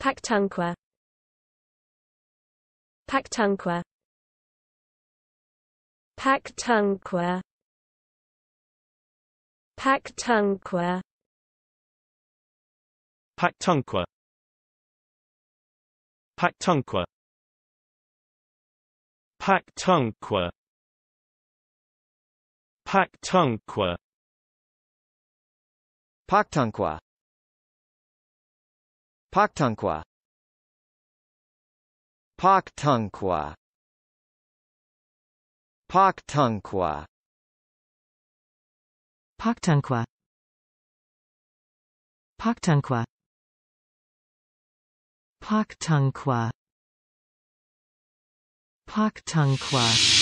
Pactunqua. Pactunqua. Pactunqua. Pactunqua. Pactunqua. Pactunqua. Pactunqua. Pactunqua. Pakhtunkhwa Paktunkwa Paktunkwa Paktunkwa Paktunkwa Paktunkwa Pakhtunkhwa Pakhtunkhwa